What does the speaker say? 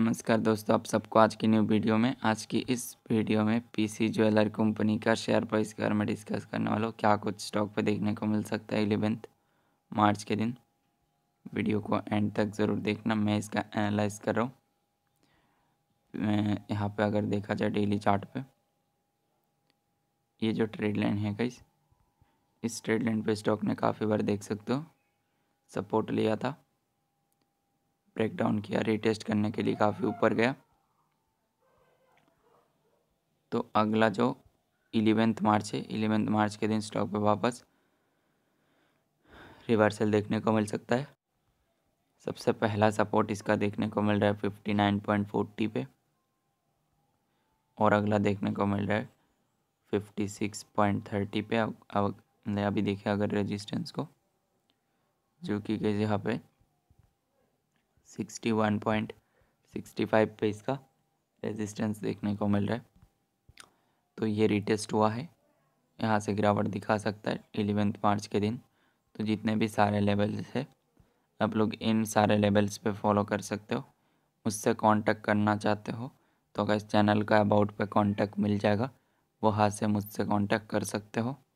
नमस्कार दोस्तों आप सबको आज की न्यू वीडियो में आज की इस वीडियो में पीसी ज्वेलर कंपनी का शेयर प्राइस के बारे में डिस्कस करने वालों क्या कुछ स्टॉक पे देखने को मिल सकता है इलेवेंथ मार्च के दिन वीडियो को एंड तक ज़रूर देखना मैं इसका एनालाइज कर रहा हूँ यहाँ पे अगर देखा जाए डेली चार्ट पे ये जो ट्रेड लाइन है कई इस ट्रेड लाइन पर स्टॉक ने काफ़ी बार देख सकते हो सपोर्ट लिया था ब्रेक डाउन किया रिटेस्ट करने के लिए काफ़ी ऊपर गया तो अगला जो इलेवेंथ मार्च है इलेवेंथ मार्च के दिन स्टॉक पे वापस रिवर्सल देखने को मिल सकता है सबसे पहला सपोर्ट इसका देखने को मिल रहा है फिफ्टी नाइन पॉइंट फोर्टी पे और अगला देखने को मिल रहा है फिफ्टी सिक्स पॉइंट थर्टी पे अब अभी देखिए अगर रेजिस्टेंस को जो कि यहाँ पे sixty one point sixty five पे इसका रेजिस्टेंस देखने को मिल रहा है तो ये रिटेस्ट हुआ है यहाँ से गिरावट दिखा सकता है एलेवेंथ मार्च के दिन तो जितने भी सारे लेवल्स है आप लोग इन सारे लेवल्स पे फॉलो कर सकते हो मुझसे कांटेक्ट करना चाहते हो तो अगर इस चैनल का अबाउट पे कांटेक्ट मिल जाएगा वहाँ से मुझसे कांटेक्ट कर सकते हो